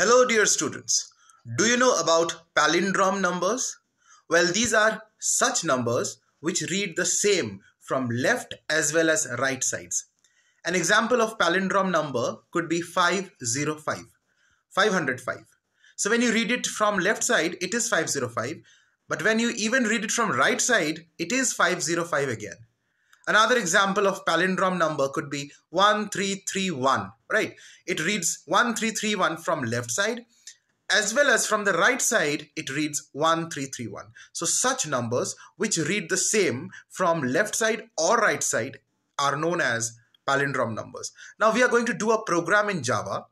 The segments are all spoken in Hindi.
Hello, dear students. Do you know about palindrome numbers? Well, these are such numbers which read the same from left as well as right sides. An example of palindrome number could be 505, 505. So when you read it from left side, it is 505. But when you even read it from right side, it is 505 again. Another example of palindrome number could be 1331, right? It reads 1331 from left side as well as from the right side it reads 1331 so such numbers which read the same from left side or right side are known as palindrome numbers now we are going to do a program in java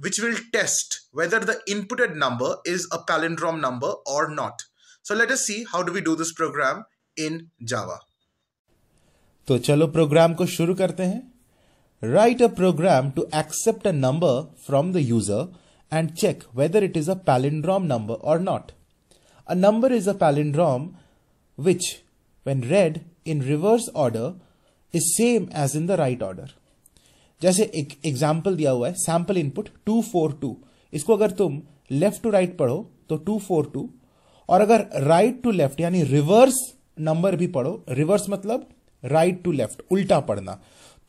which will test whether the inputted number is a palindrome number or not so let us see how do we do this program in java तो चलो प्रोग्राम को शुरू करते हैं write a program to accept a number from the user and check whether it is a palindrome number or not a number is a palindrome which when read in reverse order is same as in the right order जैसे एक एग्जाम्पल दिया हुआ है sample input two four two इसको अगर तुम लेफ्ट टू राइट पढ़ो तो टू फोर टू और अगर राइट टू लेफ्ट यानी रिवर्स नंबर भी पढ़ो रिवर्स मतलब राइट टू लेफ्ट उल्टा पढ़ना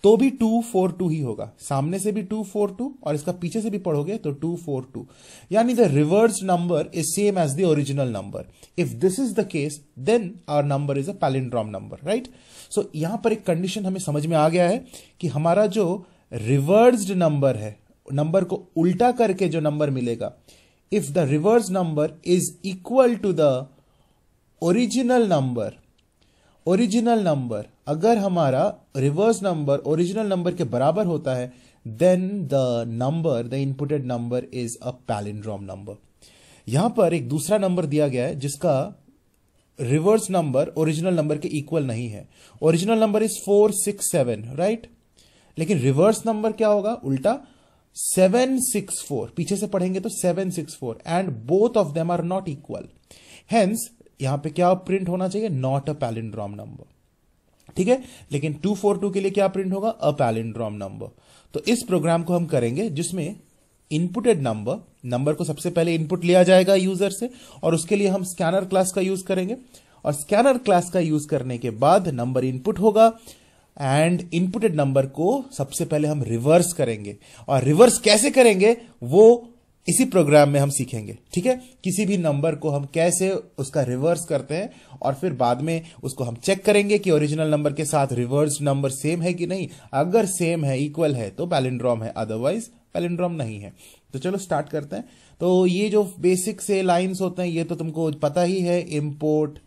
तो भी टू फोर टू ही होगा सामने से भी टू फोर टू और इसका पीछे से भी पढ़ोगे तो टू फोर टू यानी the reverse number is same as the original number if this is the case then our number is a palindrome number right so यहां पर एक कंडीशन हमें समझ में आ गया है कि हमारा जो रिवर्स नंबर है नंबर को उल्टा करके जो नंबर मिलेगा if the reverse number is equal to the original number original number अगर हमारा रिवर्स नंबर ओरिजिनल नंबर के बराबर होता है then the number the inputted number is a palindrome number यहां पर एक दूसरा नंबर दिया गया है जिसका रिवर्स नंबर ओरिजिनल नंबर के इक्वल नहीं है original number is four six seven right लेकिन रिवर्स नंबर क्या होगा उल्टा सेवन सिक्स फोर पीछे से पढ़ेंगे तो seven six four and both of them are not equal hence यहां पे क्या प्रिंट होना चाहिए नॉट अ पैलिंड्रॉम नंबर ठीक है लेकिन 242 के लिए क्या प्रिंट होगा अ पैलिंड्रॉम नंबर तो इस प्रोग्राम को हम करेंगे जिसमें इनपुटेड नंबर नंबर को सबसे पहले इनपुट लिया जाएगा यूजर से और उसके लिए हम स्कैनर क्लास का यूज करेंगे और स्कैनर क्लास का यूज करने के बाद नंबर इनपुट होगा एंड इनपुटेड नंबर को सबसे पहले हम रिवर्स करेंगे और रिवर्स कैसे करेंगे वो इसी प्रोग्राम में हम सीखेंगे ठीक है किसी भी नंबर को हम कैसे उसका रिवर्स करते हैं और फिर बाद में उसको हम चेक करेंगे कि ओरिजिनल नंबर के साथ रिवर्स नंबर सेम है कि नहीं अगर सेम है इक्वल है तो पैलिंड्रॉम है अदरवाइज पैलिंड्रॉम नहीं है तो चलो स्टार्ट करते हैं तो ये जो बेसिक से लाइन्स होते हैं ये तो तुमको पता ही है import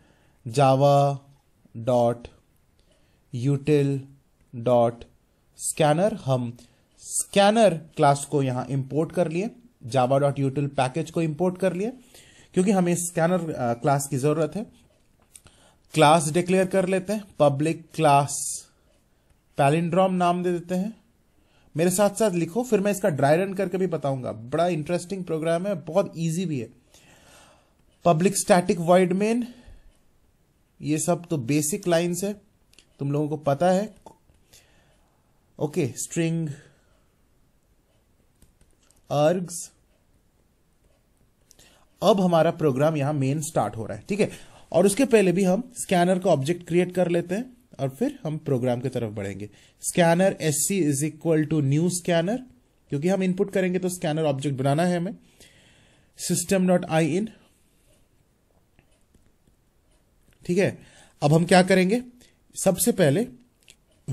Java dot util dot scanner हम स्कैनर क्लास को यहां इंपोर्ट कर लिए जावा डॉट यूटिल पैकेज को इम्पोर्ट कर लिया क्योंकि हमें स्कैनर क्लास uh, की जरूरत है क्लास डिक्लेयर कर लेते हैं पब्लिक क्लास पैलिंड्रॉम नाम दे देते हैं मेरे साथ साथ लिखो फिर मैं इसका ड्राई रन करके भी बताऊंगा बड़ा इंटरेस्टिंग प्रोग्राम है बहुत इजी भी है पब्लिक स्टैटिक वाइड मेन ये सब तो बेसिक लाइंस है तुम लोगों को पता है ओके स्ट्रिंग अर्ग्स अब हमारा प्रोग्राम यहां मेन स्टार्ट हो रहा है ठीक है और उसके पहले भी हम स्कैनर का ऑब्जेक्ट क्रिएट कर लेते हैं और फिर हम प्रोग्राम की तरफ बढ़ेंगे scanner S C is equal to new scanner क्योंकि हम इनपुट करेंगे तो स्कैनर ऑब्जेक्ट बनाना है हमें सिस्टम डॉट आई इन ठीक है अब हम क्या करेंगे सबसे पहले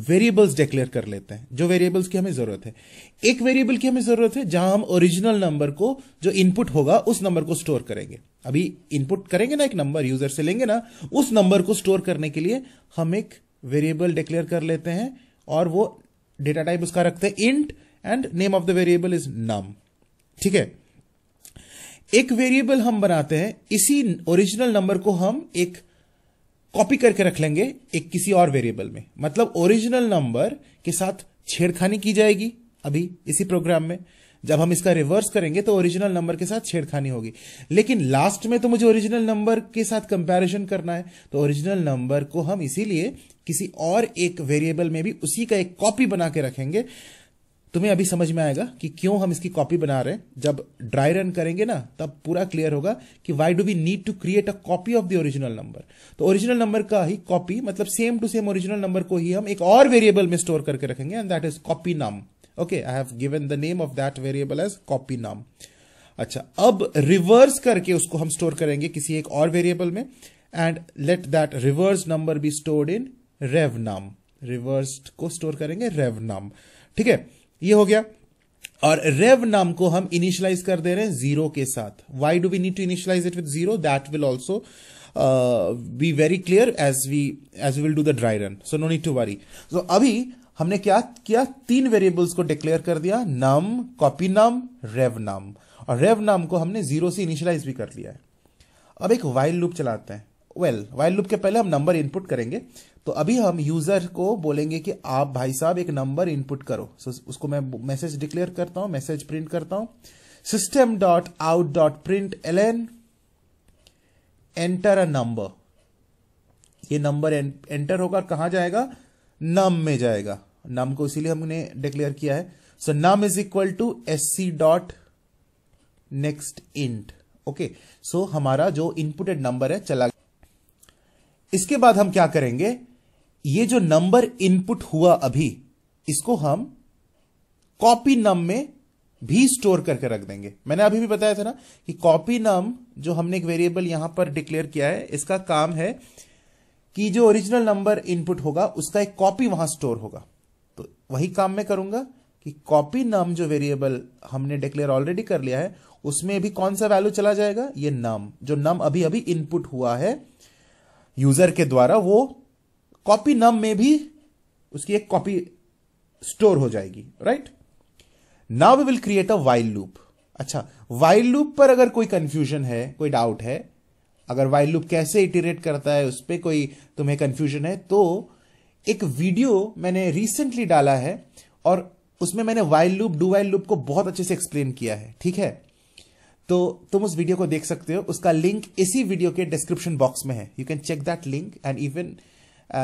वेरिएबल्स डिक्लेयर कर लेते हैं जो वेरिएबल्स की हमें जरूरत है एक वेरिएबल की हमें जरूरत है जहां हम ओरिजिनल नंबर को जो इनपुट होगा उस नंबर को स्टोर करेंगे अभी इनपुट करेंगे ना एक नंबर यूजर से लेंगे ना उस नंबर को स्टोर करने के लिए हम एक वेरिएबल डिक्लेयर कर लेते हैं और वो डेटा टाइप उसका रखते हैं int and name of the variable is num ठीक है एक वेरिएबल हम बनाते हैं इसी ओरिजिनल नंबर को हम एक कॉपी करके रख लेंगे एक किसी और वेरिएबल में मतलब ओरिजिनल नंबर के साथ छेड़खानी की जाएगी अभी इसी प्रोग्राम में जब हम इसका रिवर्स करेंगे तो ओरिजिनल नंबर के साथ छेड़खानी होगी लेकिन लास्ट में तो मुझे ओरिजिनल नंबर के साथ कंपैरिजन करना है तो ओरिजिनल नंबर को हम इसीलिए किसी और एक वेरिएबल में भी उसी का एक कॉपी बना के रखेंगे तुम्हें अभी समझ में आएगा कि क्यों हम इसकी कॉपी बना रहे हैं जब ड्राई रन करेंगे ना तब पूरा क्लियर होगा कि why do we need to create a copy of the original number तो ओरिजिनल नंबर का ही कॉपी मतलब same to same original number को ही हम एक और वेरिएबल में स्टोर करके रखेंगे and that is copy num okay I have given the name of that variable as copy num अच्छा अब रिवर्स करके उसको हम स्टोर करेंगे किसी एक और वेरिएबल में and let that reverse number be stored in rev num reverse को स्टोर करेंगे रेव नाम ठीक है ये हो गया और रेव नाम को हम इनिशियलाइज कर दे रहे हैं जीरो के साथ why do we need to initialize it with zero that will also be very clear as we as will do the dry run so no need to worry so अभी हमने क्या किया तीन वेरिएबल्स को डिक्लेयर कर दिया नाम कॉपी नाम रेव नाम और रेव नाम को हमने जीरो से इनिशियलाइज भी कर लिया है अब एक वाइल लूप चलाते हैं वेल वाइल लूप के पहले हम नंबर इनपुट करेंगे तो अभी हम यूजर को बोलेंगे कि आप भाई साहब एक नंबर इनपुट करो सो so, उसको मैं मैसेज डिक्लेयर करता हूं मैसेज प्रिंट करता हूं system dot out dot print L N enter a number ये नंबर एंटर होगा कहां जाएगा नम में जाएगा नम को इसीलिए हमने डिक्लेयर किया है so num is equal to S C dot next int okay so हमारा जो इनपुटेड नंबर है चला इसके बाद हम क्या करेंगे ये जो नंबर इनपुट हुआ अभी इसको हम कॉपी नम में भी स्टोर करके रख देंगे मैंने अभी भी बताया था ना कि कॉपी नम जो हमने एक वेरिएबल यहां पर डिक्लेयर किया है इसका काम है कि जो ओरिजिनल नंबर इनपुट होगा उसका एक कॉपी वहां स्टोर होगा तो वही काम मैं करूंगा कि कॉपी नम जो वेरिएबल हमने डिक्लेयर ऑलरेडी कर लिया है उसमें भी कौन सा वैल्यू चला जाएगा ये नम जो नम अभी अभी इनपुट हुआ है यूजर के द्वारा वो कॉपी नम में भी उसकी एक कॉपी स्टोर हो जाएगी right now we will create a while loop अच्छा वाइल लूप पर अगर कोई कंफ्यूजन है कोई डाउट है अगर वाइल लूप कैसे इटिरेट करता है उस पर कोई तुम्हें कंफ्यूजन है तो एक वीडियो मैंने रिसेंटली डाला है और उसमें मैंने while loop do while loop को बहुत अच्छे से एक्सप्लेन किया है ठीक है तो तुम उस वीडियो को देख सकते हो उसका लिंक इसी वीडियो के डिस्क्रिप्शन बॉक्स में है you can check that link and even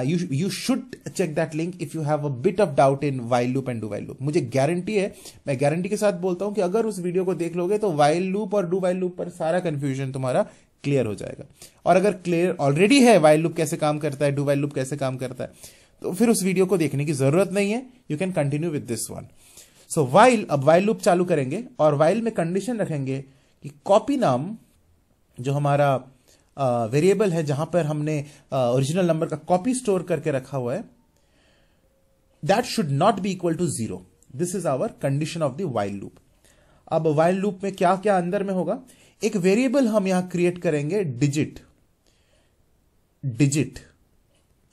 you you should check that link if you have a bit of doubt in in loop and do do loop मुझे गारंटी है मैं गारंटी के साथ बोलता हूं कि अगर उस वीडियो को देख लोगे तो वाइल्ड लूप और डू while लूप पर सारा कंफ्यूजन तुम्हारा क्लियर हो जाएगा और अगर क्लियर ऑलरेडी है वाइल्ड लूप कैसे काम करता है डू while लूप कैसे काम करता है तो फिर उस वीडियो को देखने की जरूरत नहीं है you can continue with this one so while अब वाइल लूप चालू करेंगे और वाइल में कंडीशन रखेंगे कि कॉपी नाम जो हमारा वेरिएबल है जहां पर हमने ओरिजिनल नंबर का कॉपी स्टोर करके रखा हुआ है that should not be equal to zero this is our condition of the while loop अब वाइल्ड लूप में क्या क्या अंदर में होगा एक वेरिएबल हम यहां क्रिएट करेंगे डिजिट डिजिट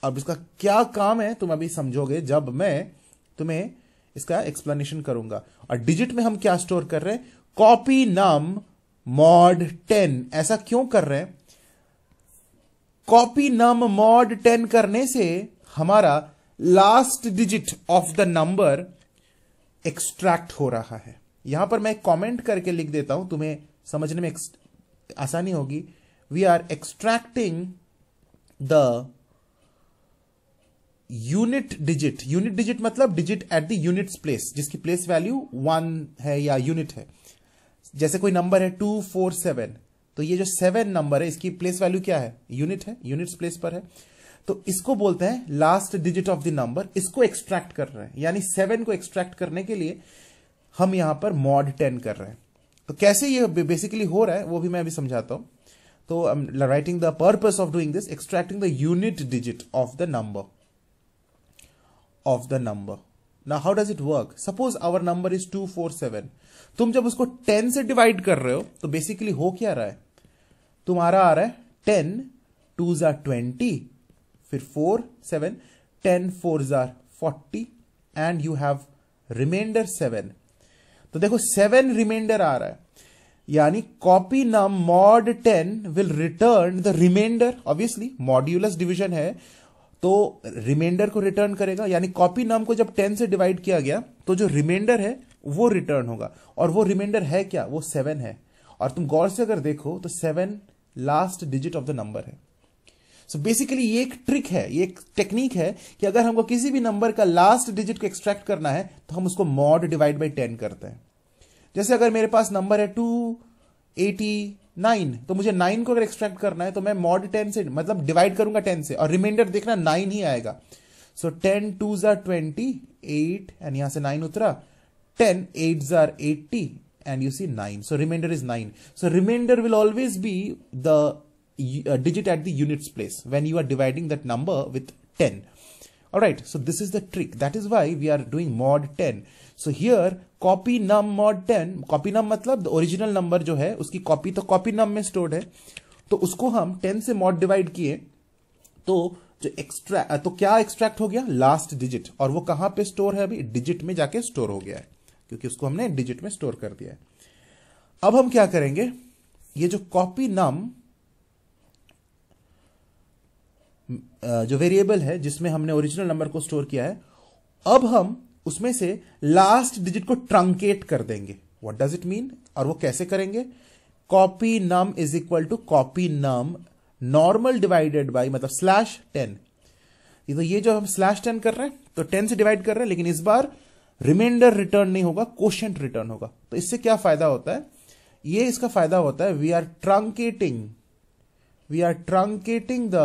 अब इसका क्या काम है तुम अभी समझोगे जब मैं तुम्हें इसका एक्सप्लेनेशन करूंगा और डिजिट में हम क्या स्टोर कर रहे हैं कॉपी नाम मॉड टेन ऐसा क्यों कर रहे हैं कॉपी नम मॉड टेन करने से हमारा last digit of the number extract हो रहा है यहां पर मैं कमेंट करके लिख देता हूं तुम्हें समझने में आसानी होगी we are extracting the unit digit unit digit मतलब digit at the units place जिसकी प्लेस वैल्यू वन है या यूनिट है जैसे कोई नंबर है टू फोर सेवन तो ये जो सेवन नंबर है इसकी प्लेस वैल्यू क्या है यूनिट है यूनिट प्लेस पर है तो इसको बोलते हैं last digit of the number इसको एक्सट्रैक्ट कर रहे हैं यानी सेवन को एक्सट्रैक्ट करने के लिए हम यहां पर मॉड टेन कर रहे हैं तो कैसे ये बेसिकली हो रहा है वो भी मैं अभी समझाता हूं तो writing the purpose of doing this extracting the unit digit of the number of the number ना how does it work suppose our number is two four seven तुम जब उसको टेन से डिवाइड कर रहे हो तो बेसिकली हो क्या रहा है तुम्हारा आ रहा है टेन टू जार ट्वेंटी फिर फोर सेवन टेन फोर जार forty and you have remainder seven तो देखो सेवन रिमाइंडर आ रहा है यानी copy num mod ten will return the remainder obviously modulus division है तो रिमाइंडर को रिटर्न करेगा यानी कॉपी नाम को जब टेन से डिवाइड किया गया तो जो रिमाइंडर है वो रिटर्न होगा और वो रिमाइंडर है क्या वो सेवन है और तुम गौर से अगर देखो तो seven last digit of the number है सो so बेसिकली ये एक ट्रिक है ये एक टेक्निक है कि अगर हमको किसी भी नंबर का लास्ट डिजिट को एक्सट्रैक्ट करना है तो हम उसको मॉड डिवाइड बाई टेन करते हैं जैसे अगर मेरे पास नंबर है टू एटी नाइन तो मुझे नाइन को अगर एक्सट्रैक्ट करना है तो मैं मॉड टेन से मतलब डिवाइड करूंगा टेन से और रिमाइंडर देखना नाइन ही आएगा सो टेन टू जार ट्वेंटी एट एंड यहां से नाइन उतरा टेन एट जार eighty and you see 9 so remainder is 9 so remainder will always be the uh, digit at the units place when you are dividing that number with 10 all right so this is the trick that is why we are doing mod 10 so here copy num mod 10 copy num matlab the original number jo hai uski copy to copy num mein stored hai to usko hum 10 se mod divide किए तो जो एक्सट्रैक्ट तो क्या एक्सट्रैक्ट हो गया लास्ट डिजिट और वो कहां पे स्टोर है अभी डिजिट में जाके स्टोर हो गया है क्योंकि उसको हमने डिजिट में स्टोर कर दिया है अब हम क्या करेंगे ये जो कॉपी नम जो वेरिएबल है जिसमें हमने ओरिजिनल नंबर को स्टोर किया है अब हम उसमें से लास्ट डिजिट को ट्रंकेट कर देंगे व्हाट डज इट मीन और वो कैसे करेंगे copy num is equal to copy num normal divided by मतलब स्लैश टेन तो ये जो हम स्लैश टेन कर रहे हैं तो टेन से डिवाइड कर रहे हैं लेकिन इस बार रिमाइंडर रिटर्न नहीं होगा क्वेश्चन रिटर्न होगा तो इससे क्या फायदा होता है ये इसका फायदा होता है we are truncating we are truncating the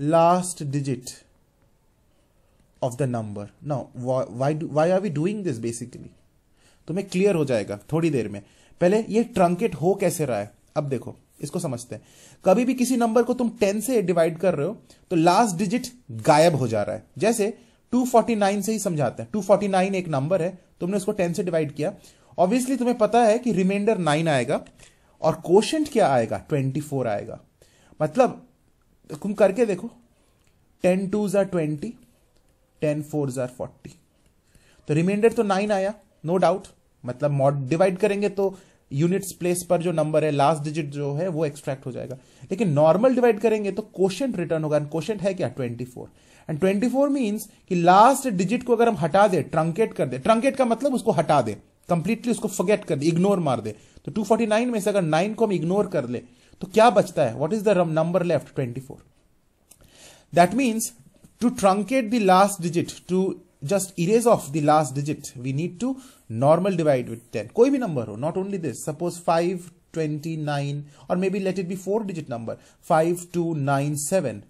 last digit of the number now why are we doing this basically तुम्हें क्लियर हो जाएगा थोड़ी देर में पहले ये ट्रंकेट हो कैसे रहा है अब देखो इसको समझते हैं कभी भी किसी नंबर को तुम टेन से डिवाइड कर रहे हो तो लास्ट डिजिट गायब हो जा रहा है जैसे 249 से ही समझाते हैं 249 एक नंबर है तुमने उसको 10 से डिवाइड किया ऑब्वियसली तुम्हें पता है कि रिमाइंडर 9 आएगा और क्वेश्चन क्या आएगा 24 आएगा मतलब तुम करके देखो टेन टू जार ट्वेंटी टेन फोर जार फोर्टी तो रिमाइंडर तो नाइन आया नो डाउट मतलब मॉड डिवाइड करेंगे तो यूनिट्स प्लेस पर जो नंबर है लास्ट डिजिट जो है वो एक्सट्रैक्ट हो जाएगा लेकिन नॉर्मल डिवाइड करेंगे तो क्वेश्चन रिटर्न होगा क्वेश्चन है क्या ट्वेंटी फोर एंड 24 मीन्स कि लास्ट डिजिट को अगर हम हटा दे ट्रंकेट कर दे ट्रंकेट का मतलब उसको हटा दे कंप्लीटली उसको फगेट कर दे इग्नोर मार दे तो 249 में से अगर 9 को हम इग्नोर कर ले तो क्या बचता है what is the number left 24 that means to truncate the last digit to just erase off the last digit we need to normal divide with ten कोई भी नंबर हो not only this suppose five twenty nine और may be let it be four digit number five two nine seven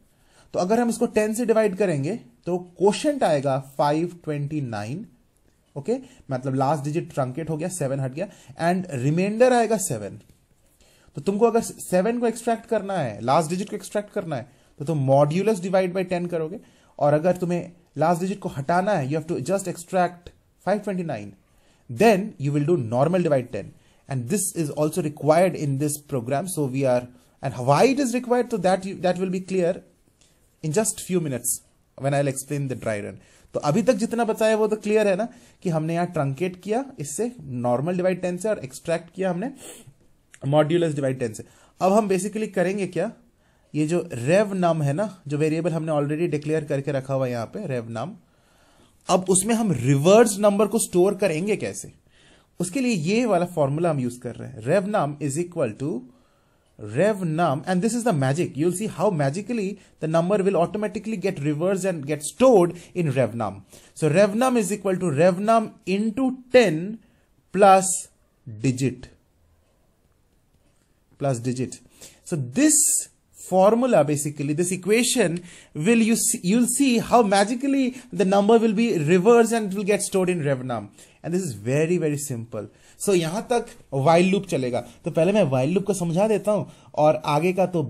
तो अगर हम इसको टेन से डिवाइड करेंगे तो क्वेश्चन आएगा फाइव ट्वेंटी नाइन ओके मतलब लास्ट डिजिट ट्रंकेट हो गया सेवन हट गया एंड रिमाइंडर आएगा सेवन तो तुमको अगर सेवन को एक्सट्रैक्ट करना है लास्ट डिजिट को एक्सट्रैक्ट करना है तो तुम मॉड्यूलस डिवाइड बाई टेन करोगे और अगर तुम्हें लास्ट डिजिट को हटाना है you have to just extract five twenty nine then you will do normal divide ten and this is also required in this program so we are and why it is required so that you, that will be clear in just few minutes when I explain the dry run तो अभी तक जितना बताया वो तो क्लियर है ना कि हमने यहां ट्रंकेट किया इससे नॉर्मल डिवाइड टेन से और एक्सट्रैक्ट किया हमने मॉड्यूलस डिवाइड टेन से अब हम बेसिकली करेंगे क्या ये जो रेव नाम है ना जो वेरिएबल हमने ऑलरेडी डिक्लेयर करके रखा हुआ है यहाँ पे रेव नाम अब उसमें हम रिवर्स नंबर को स्टोर करेंगे कैसे उसके लिए ये वाला फॉर्मूला हम यूज कर रहे हैं rev num is equal to rev num and this is the magic you'll see how magically the number will automatically get reversed and get stored in rev num so rev num is equal to rev num into 10 plus digit plus digit so this formula basically this equation will you see, you'll see how magically the number will be reversed and it will get stored in rev num and this is very very simple so so, यहां तक वाइल्ड लूप चलेगा तो पहले मैं वाइल्ड लूप को समझा देता हूं और आगे का तो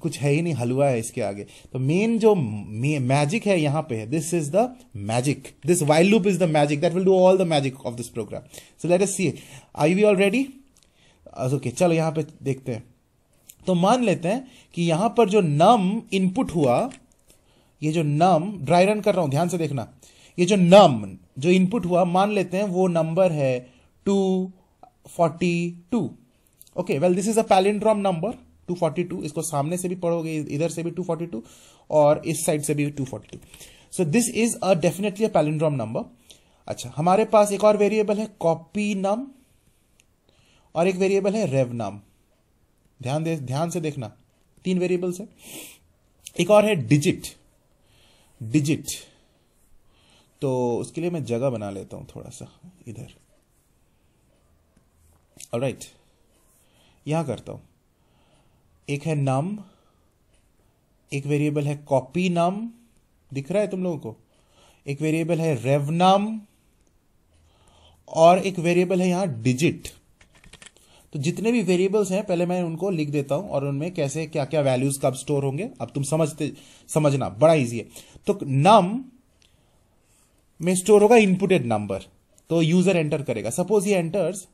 कुछ है ही नहीं हलवा है इसके आगे तो मेन जो मैजिक है यहां पे this is the magic this while loop is the magic that will do all the magic of this program so let's see I we already okay चलो यहां पे देखते हैं तो मान लेते हैं कि यहां पर जो नम इनपुट हुआ ये जो नम ड्राई रन कर रहा हूं ध्यान से देखना ये जो नम जो इनपुट हुआ मान लेते हैं वो नंबर है two 242 okay well this is a palindrome number 242 इसको सामने से भी पढ़ोगे इधर से भी 242 और इस साइड से भी 242 so this is a definitely a palindrome number अच्छा हमारे पास एक और वेरिएबल है कॉपी नाम और एक वेरिएबल है रेव नाम ध्यान दे ध्यान से देखना तीन वेरिएबल्स है एक और है डिजिट डिजिट तो उसके लिए मैं जगह बना लेता हूं थोड़ा सा इधर राइट यहां करता हूं एक है नम एक वेरिएबल है कॉपी नम दिख रहा है तुम लोगों को एक वेरिएबल है रेव नम और एक वेरिएबल है यहां डिजिट तो जितने भी वेरिएबल्स हैं पहले मैं उनको लिख देता हूं और उनमें कैसे क्या क्या वैल्यूज कब स्टोर होंगे अब तुम समझते समझना बड़ा इजी है तो नम में स्टोर होगा इनपुटेड नंबर तो यूजर एंटर करेगा सपोज ये enters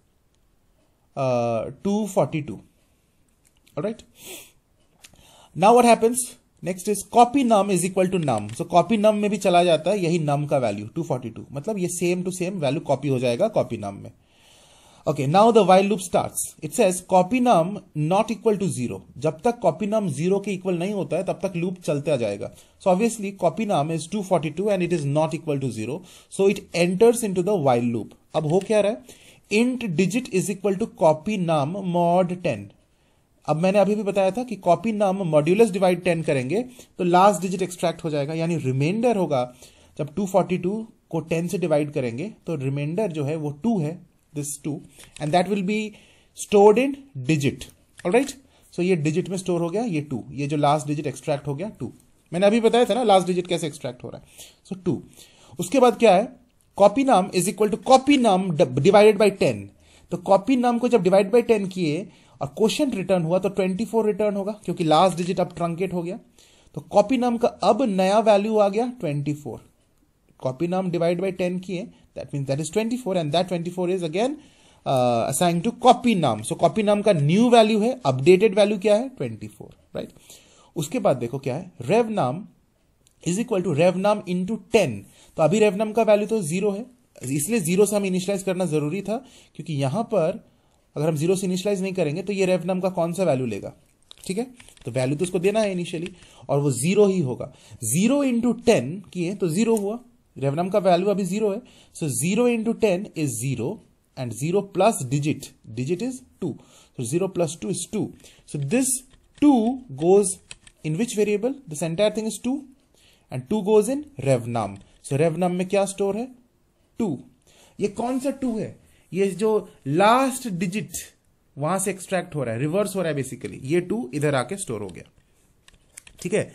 uh, 242 all right now what happens next is copy num is equal to num so copy num में भी चला जाता है यही नम का वैल्यू 242 मतलब ये same to same value copy हो जाएगा कॉपी नम में okay now the while loop starts it says copy num not equal to zero जब तक कॉपी नम जीरो के इक्वल नहीं होता है तब तक लूप चलता जाएगा so obviously copy num is 242 and it is not equal to zero so it enters into the while loop अब हो क्या रहा है int digit is equal to copy num mod ten अब मैंने अभी भी बताया था कि कॉपी नाम मॉड्यूलस डिवाइड टेन करेंगे तो लास्ट डिजिट एक्सट्रैक्ट हो जाएगा यानी रिमाइंडर होगा जब 242 को 10 से डिवाइड करेंगे तो रिमाइंडर जो है वो टू है this two and that will be stored in digit right so ये डिजिट में स्टोर हो गया ये टू ये जो लास्ट डिजिट एक्सट्रैक्ट हो गया टू मैंने अभी बताया था ना लास्ट डिजिट कैसे एक्सट्रैक्ट हो रहा है सो so, टू उसके बाद क्या है copy num is equal to copy num divided by ten तो कॉपी नाम को जब डिवाइड बाई टेन किए और क्वेश्चन रिटर्न हुआ तो ट्वेंटी फोर रिटर्न होगा क्योंकि लास्ट डिजिट अब ट्रंकेट हो गया तो कॉपी नाम का अब नया वैल्यू आ गया twenty four copy num divide by ten किए that mean that is twenty four and that twenty four is again assign to copy num so copy num का न्यू वैल्यू है अपडेटेड वैल्यू क्या है ट्वेंटी फोर राइट उसके बाद देखो क्या है rev num is equal to rev num into ten तो अभी रेवनम का वैल्यू तो जीरो है इसलिए जीरो से हम इनिशलाइज करना जरूरी था क्योंकि यहां पर अगर हम जीरो से इनिशलाइज नहीं करेंगे तो ये रेवनम का कौन सा वैल्यू लेगा ठीक है तो वैल्यू तो उसको देना है इनिशियली और वो जीरो ही होगा जीरो इंटू टेन किए तो जीरो हुआ रेवनम का वैल्यू अभी जीरो है so zero into ten is zero and zero plus digit digit is two so zero plus two is two so this two goes in which variable this entire thing is two and two goes in rev num so rev num में क्या स्टोर है टू ये कौन सा टू है ये जो लास्ट डिजिट वहां से एक्सट्रैक्ट हो रहा है रिवर्स हो रहा है बेसिकली ये टू इधर आके स्टोर हो गया ठीक है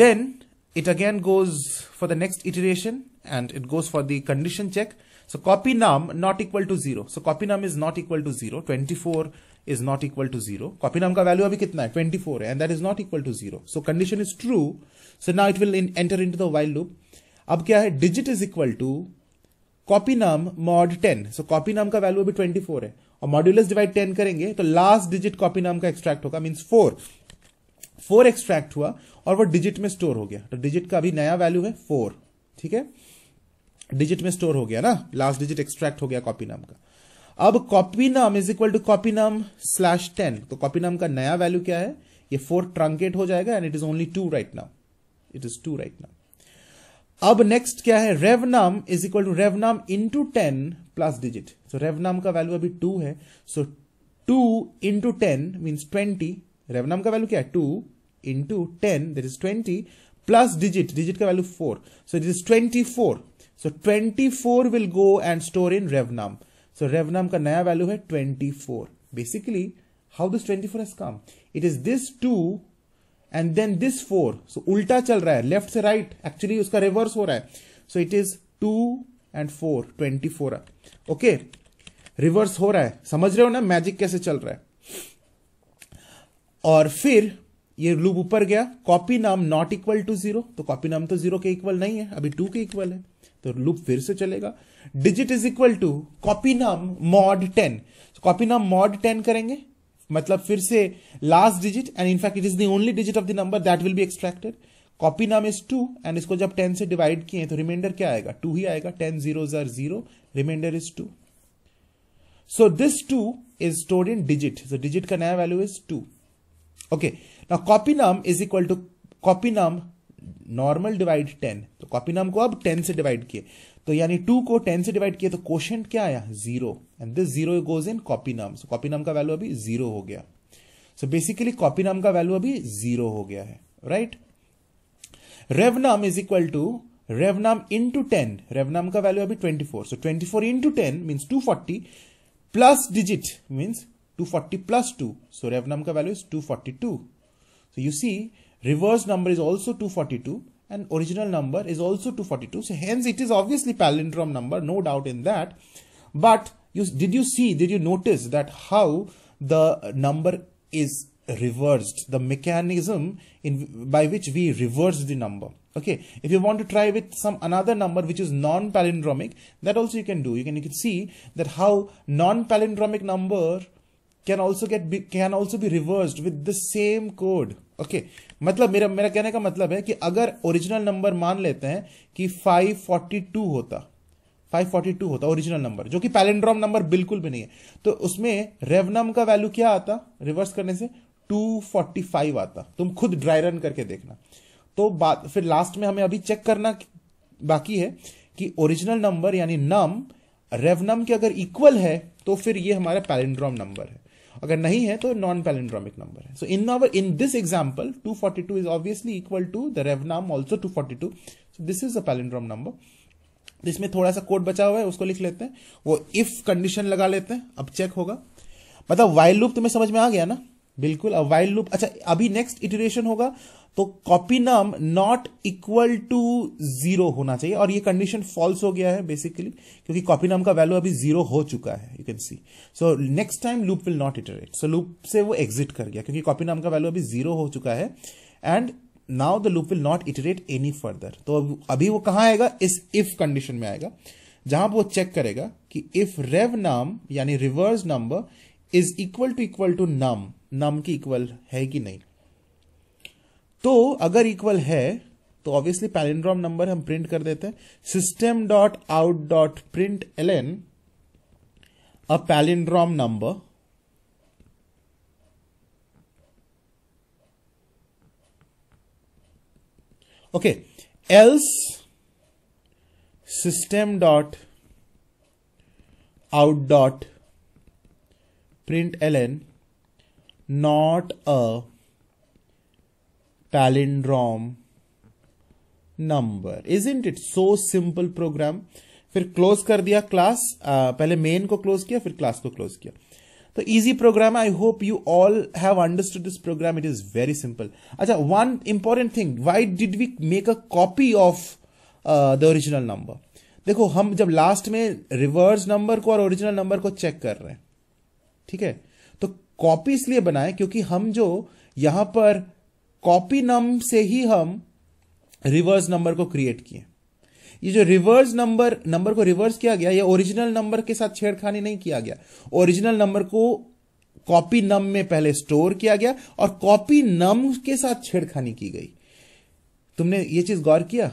then it again goes for the next iteration and it goes for the condition check so copy num not equal to zero so copy num is not equal to zero twenty four is not equal to zero copy num का वैल्यू अभी कितना है ट्वेंटी फोर है and that is not equal to zero so condition is true so now it will enter into the while loop अब क्या है digit is equal to copy num mod ten so copy num का वैल्यू अभी ट्वेंटी फोर है और मॉड्यूल डिवाइड टेन करेंगे तो लास्ट डिजिट कॉपी नाम का एक्सट्रैक्ट होगा मीन्स फोर फोर एक्सट्रैक्ट हुआ और वो डिजिट में स्टोर हो गया तो डिजिट का अभी नया वैल्यू है फोर ठीक है डिजिट में स्टोर हो गया ना लास्ट डिजिट एक्सट्रैक्ट हो गया कॉपी नाम का अब copy num is equal to copy num slash ten तो कॉपी नम का नया वैल्यू क्या है ये फोर ट्रंकेट हो जाएगा and it is only two right now it is two right now अब नेक्स्ट क्या है rev num is equal to rev num into ten plus digit so rev num का वैल्यू अभी टू है so two into ten means twenty rev num का वैल्यू क्या है two into ten that is twenty plus digit digit का value four so it is twenty four so twenty four will go and store in rev num so so, का नया वैल्यू है twenty four basically how this twenty four has come it is this two and then this four so उल्टा चल रहा है लेफ्ट से राइट right, एक्चुअली उसका रिवर्स हो रहा है so it is two and four twenty four okay reverse हो रहा है समझ रहे हो ना मैजिक कैसे चल रहा है और फिर ये लूप ऊपर गया copy num not equal to zero तो कॉपी नाम तो जीरो के इक्वल नहीं है अभी टू के इक्वल है तो लूप फिर से चलेगा digit is equal to copy num mod ten copy num mod ten करेंगे मतलब फिर से last digit and in fact it is the only digit of the number that will be extracted copy num is two and इसको जब टेन से डिवाइड किए तो रिमाइंडर क्या आएगा टू ही आएगा ten zero zero remainder is two so this two is stored in digit so digit का नया value is two okay copy num is equal to copy num normal divide ten तो कॉपी नाम को अब टेन से डिवाइड किए तो यानी टू को टेन से डिवाइड किए तो क्वेश्चन क्या आया zero and this zero goes in copy num so copy num का वैल्यू अभी जीरो हो गया सो बेसिकली कॉपी नाम का वैल्यू अभी जीरो हो गया है right rev num is equal to रेव नाम टू टेन रेव नाम का वैल्यू अभी twenty four so twenty four into ten means two forty plus digit means two forty plus two so rev num का value is two forty two so you see reverse number is also 242 and original number is also 242 so hence it is obviously palindrome number no doubt in that but you did you see did you notice that how the number is reversed the mechanism in by which we reverse the number okay if you want to try with some another number which is non palindromic that also you can do you can you can see that how non palindromic number can also get be, can also be reversed with the same code okay मतलब मेरा मेरा कहने का मतलब है कि अगर ओरिजिनल नंबर मान लेते हैं कि 542 होता 542 होता ओरिजिनल नंबर जो कि पैलेंड्रॉम नंबर बिल्कुल भी नहीं है तो उसमें रेवनम का वैल्यू क्या आता रिवर्स करने से 245 आता तुम खुद ड्राई रन करके देखना तो बात फिर लास्ट में हमें अभी चेक करना बाकी है कि ओरिजिनल नंबर यानी नम रेवनम के अगर इक्वल है तो फिर ये हमारा पैलेंड्रॉम नंबर है अगर नहीं है तो नॉन पैलेंड्रॉमिक नंबर है so in our in this example two forty two is obviously equal to the rev num also two forty two so this is a palindrome number इसमें थोड़ा सा कोड बचा हुआ है उसको लिख लेते हैं वो इफ कंडीशन लगा लेते हैं अब चेक होगा मतलब वाइल लूप तुम्हें समझ में आ गया ना बिल्कुल अब वाइल्ड लूप अच्छा अभी नेक्स्ट इटरेशन होगा तो copy num not equal to zero होना चाहिए और ये कंडीशन फॉल्स हो गया है बेसिकली क्योंकि कॉपी नम का वैल्यू अभी जीरो हो चुका है you can see so next time loop will not iterate so loop से वो एग्जिट कर गया क्योंकि कॉपी नम का वैल्यू अभी जीरो हो चुका है and now the loop will not iterate any further तो अभी वो कहां आएगा इस इफ कंडीशन में आएगा जहां वो चेक करेगा कि इफ रेव नाम यानी reverse number is equal to equal to num num की इक्वल है कि नहीं तो अगर इक्वल है तो ऑब्वियसली पैलिंड्रॉम नंबर हम प्रिंट कर देते हैं system dot out dot print L N a palindrome number okay else system dot out dot print N not a palindrome number isn't it so simple program फिर क्लोज कर दिया क्लास पहले मेन को क्लोज किया फिर क्लास को क्लोज किया तो easy program I hope you all have understood this program it is very simple अच्छा one important thing why did we make a copy of the original number देखो हम जब लास्ट में रिवर्स नंबर को और ओरिजिनल नंबर को चेक कर रहे हैं ठीक है तो कॉपी इसलिए बनाए क्योंकि हम जो यहां पर कॉपी नम से ही हम रिवर्स नंबर को क्रिएट किए ये जो रिवर्स नंबर नंबर को रिवर्स किया गया ये ओरिजिनल नंबर के साथ छेड़खानी नहीं किया गया ओरिजिनल नंबर को कॉपी नम में पहले स्टोर किया गया और कॉपी नम के साथ छेड़खानी की गई तुमने ये चीज गौर किया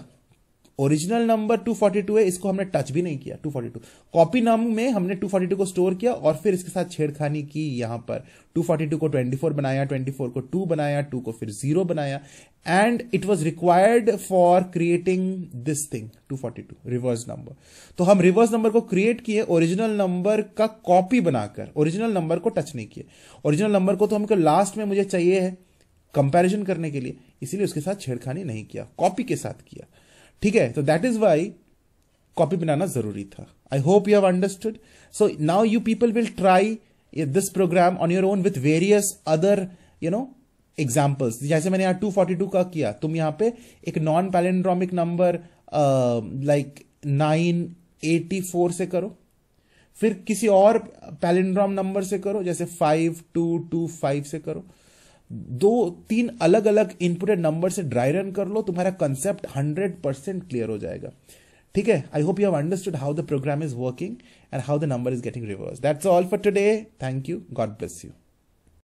ओरिजिनल नंबर 242 है इसको हमने टच भी नहीं किया 242 कॉपी नाम में हमने 242 को स्टोर किया और फिर इसके साथ छेड़खानी की यहां पर 242 को 24 बनाया 24 को 2 बनाया 2 को फिर 0 बनाया and it was required for creating this thing 242 reverse number तो हम रिवर्स नंबर को क्रिएट किए ओरिजिनल नंबर का कॉपी बनाकर ओरिजिनल नंबर को टच नहीं किए ओरिजिनल नंबर को तो हमको लास्ट में मुझे चाहिए है कंपेरिजन करने के लिए इसीलिए उसके साथ छेड़खानी नहीं किया कॉपी के साथ किया ठीक है तो दैट इज वाई कॉपी बनाना जरूरी था I hope you have understood so now you people will try this program on your own with various other you know examples जैसे मैंने यहां टू फोर्टी टू का किया तुम यहां पे एक non palindromic number like nine eighty four से करो फिर किसी और पैलेंड्रॉम नंबर से करो जैसे फाइव टू टू फाइव से करो दो तीन अलग अलग इनपुटेड नंबर से ड्राई रन कर लो तुम्हारा कंसेप्ट हंड्रेड परसेंट क्लियर हो जाएगा ठीक है I hope you have understood how the program is working and how the number is getting reverse that's all for today thank you God bless you